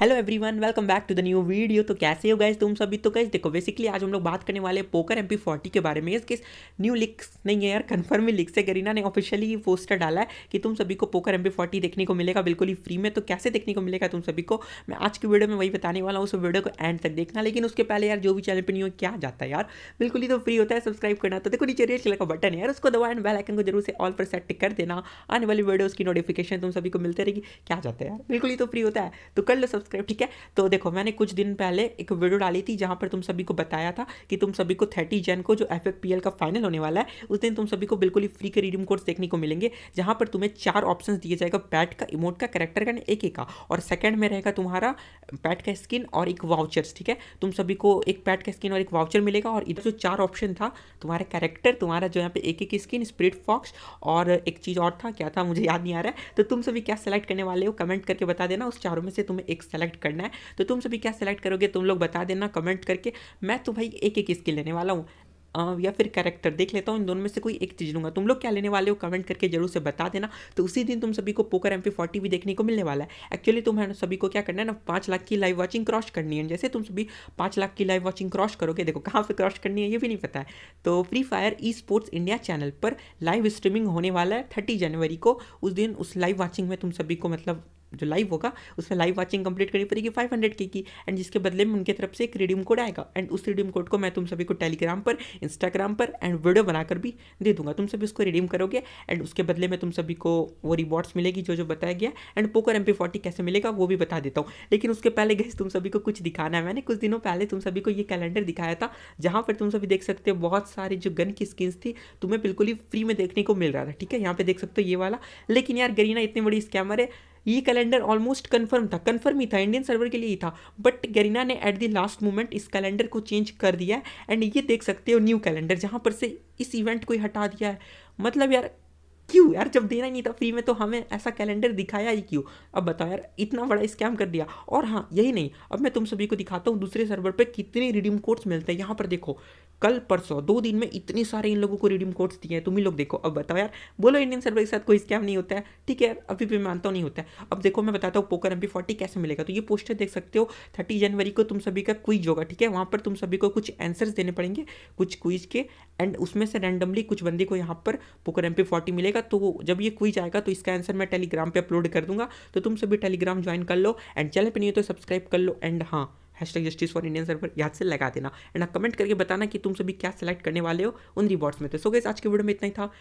hello everyone welcome back to the new video तो कैसे हो गए तुम सभी तो गाइज देखो बेसिकली आज हम लोग बात करने वाले पोकर एम फोर्टी के बारे में इसके न्यू लिक्स नहीं है यार कन्फर्म ही लिक्स है गरीना ने ऑफिशियली ये पोस्टर डाला है कि तुम सभी को पोकर एम फोर्टी देखने को मिलेगा बिल्कुल ही फ्री में तो कैसे देखने को मिलेगा तुम सभी को मैं आज की वीडियो में वही बताने वाला हूँ उस वीडियो को एंड तक देखना लेकिन उसके पहले यार जो भी चैनल पर नहीं हो क्या जाता है यार बिल्कुल ही तो फ्री होता है सब्सक्राइब करना तो देखो नीचे रेड कलर का बटन है यार उसको दवा एंड बेलाइकन को जरूर से ऑल पर सेट कर देना आने वाली वीडियो उसकी नोटिफिकेशन तुम सभी को मिलते रहेगी क्या जाता है यार बिल्कुल ही तो फ्री होता है तो कर लो सब्सक्राइब ठीक है तो देखो मैंने कुछ दिन पहले एक वीडियो डाली थी जहाँ पर तुम सभी को बताया था कि तुम सभी को थर्टी जन को जो एफ का फाइनल होने वाला है उस दिन तुम सभी को बिल्कुल ही फ्री के रिडीम कोर्स देखने को मिलेंगे जहाँ पर तुम्हें चार ऑप्शन दिए जाएगा पैट का इमोट का करेक्टर का एक एक का और सेकेंड में रहेगा तुम्हारा पैट का स्किन और एक वाउचर्स ठीक है तुम सभी को एक पैट का स्किन और एक वाउचर मिलेगा और इधर जो चार ऑप्शन था तुम्हारे कैरेक्टर तुम्हारा जो यहाँ पे एक एक स्किन स्प्रिट फॉक्स और एक चीज़ और था क्या था मुझे याद नहीं आ रहा है तो तुम सभी क्या सेलेक्ट करने वाले हो कमेंट करके बता देना उस चारों में से तुम्हें एक सेलेक्ट करना है तो तुम सभी क्या सेलेक्ट करोगे तुम लोग बता देना कमेंट करके मैं तो भाई एक एक स्किल लेने वाला हूँ या फिर कैरेक्टर देख लेता हूँ इन दोनों में से कोई एक चीज़ लूँगा तुम लोग क्या लेने वाले हो कमेंट करके जरूर से बता देना तो उसी दिन तुम सभी को पोकर एम फोर्टी भी देखने को मिलने वाला है एक्चुअली तुम्हें सभी को क्या करना है ना पाँच लाख की लाइव वॉचिंग क्रॉस करनी है जैसे तुम सभी पाँच लाख की लाइव वॉचिंग क्रॉस करोगे देखो कहाँ पर क्रॉस करनी है ये भी नहीं पता है तो Free Fire esports India channel पर लाइव स्ट्रीमिंग होने वाला है थर्टी जनवरी को उस दिन उस लाइव वॉचिंग में तुम सभी को मतलब जो लाइव होगा उसमें लाइव वाचिंग कंप्लीट करनी पड़ेगी फाइव हंड्रेड के की एंड जिसके बदले में उनके तरफ से एक रिडीम कोड आएगा एंड उस रिडीम कोड को मैं तुम सभी को टेलीग्राम पर इंस्टाग्राम पर एंड वीडियो बनाकर भी दे दूंगा तुम सभी उसको रिडीम करोगे एंड उसके बदले में तुम सभी को वो रिवॉर्ड्स मिलेगी जो जो बताया गया एंड पोकर एम कैसे मिलेगा वो भी बता देता हूँ लेकिन उसके पहले गए तुम सभी को कुछ दिखाना है मैंने कुछ दिनों पहले तुम सभी को ये कैलेंडर दिखाया था जहाँ पर तुम सभी देख सकते हो बहुत सारी जो गन की स्किन्स थी तुम्हें बिल्कुल ही फ्री में देखने को मिल रहा था ठीक है यहाँ पे देख सकते हो ये वाला लेकिन यार गरीना इतनी बड़ी स्कैमर है ये कैलेंडर ऑलमोस्ट कन्फर्म था कन्फर्म ही था इंडियन सर्वर के लिए ही था बट गरीना ने एट द लास्ट मोमेंट इस कैलेंडर को चेंज कर दिया एंड ये देख सकते हो न्यू कैलेंडर जहाँ पर से इस इवेंट को हटा दिया है मतलब यार क्यों यार जब देना ही नहीं था फ्री में तो हमें ऐसा कैलेंडर दिखाया ही क्यों अब बताओ यार इतना बड़ा स्कैम कर दिया और हाँ यही नहीं अब मैं तुम सभी को दिखाता हूँ दूसरे सर्वर पे कितने रिडीम कोड्स मिलते हैं यहाँ पर देखो कल परसों दो दिन में इतने सारे इन लोगों को रिडीम कोड्स दिए हैं तुम ही लोग देखो अब बताओ यार बोलो इंडियन सर्वर के साथ कोई स्कैम नहीं होता है ठीक है यार अभी भी मानता हूँ नहीं होता है अब देखो मैं बताता हूँ पोकर एम पी कैसे मिलेगा तो ये पोस्टर देख सकते हो थर्टी जनवरी को तुम सभी का क्विज होगा ठीक है वहाँ पर तुम सभी को कुछ आंसर्स देने पड़ेंगे कुछ क्विज के एंड उसमें से रैंडमली कुछ बंदे को यहाँ पर पोकर एम पी मिलेगा करिएगा तो जब ये क्विज आएगा तो इसका आंसर मैं टेलीग्राम पर अपलोड कर दूंगा तो तुम सभी टेलीग्राम ज्वाइन कर लो एंड चैनल पर नहीं हो तो सब्सक्राइब कर लो एंड हाँ hashtag justice for Indian server याद से लगा देना एंड कमेंट हाँ, करके बताना कि तुम सभी क्या सेलेक्ट करने वाले हो उन रिवॉर्ड्स में तो सो गैस आज के वीडियो में इतना ही था